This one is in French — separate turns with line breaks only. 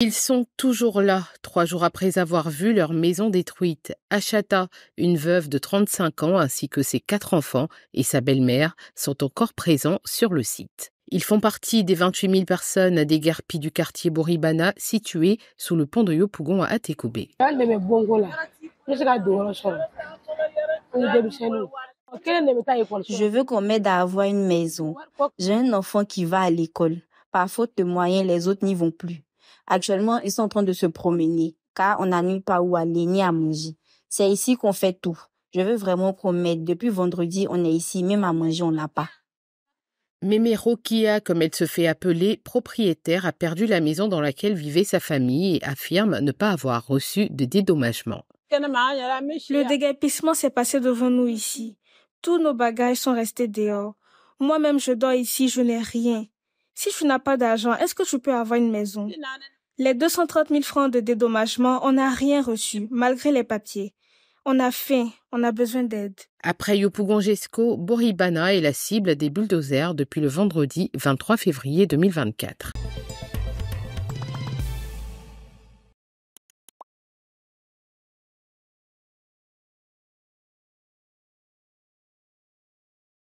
Ils sont toujours là, trois jours après avoir vu leur maison détruite. Achata, une veuve de 35 ans, ainsi que ses quatre enfants et sa belle-mère sont encore présents sur le site. Ils font partie des 28 000 personnes à déguerpies du quartier Boribana, situé sous le pont de Yopougon à Atekoube.
Je veux qu'on m'aide à avoir une maison. J'ai un enfant qui va à l'école. Par faute de moyens, les autres n'y vont plus. Actuellement, ils sont en train de se promener car on n'a nulle part où aller ni à manger. C'est ici qu'on fait tout. Je veux vraiment promettre, depuis vendredi, on est ici, même à manger, on l'a pas.
Mémé Rokia, comme elle se fait appeler, propriétaire, a perdu la maison dans laquelle vivait sa famille et affirme ne pas avoir reçu de dédommagement.
Le dégâpissement s'est passé devant nous ici. Tous nos bagages sont restés dehors. Moi-même, je dors ici, je n'ai rien. Si tu n'as pas d'argent, est-ce que tu peux avoir une maison Les 230 000 francs de dédommagement, on n'a rien reçu, malgré les papiers. On a faim, on a besoin d'aide.
Après Yopougongesco, Boribana est la cible des bulldozers depuis le vendredi 23 février 2024.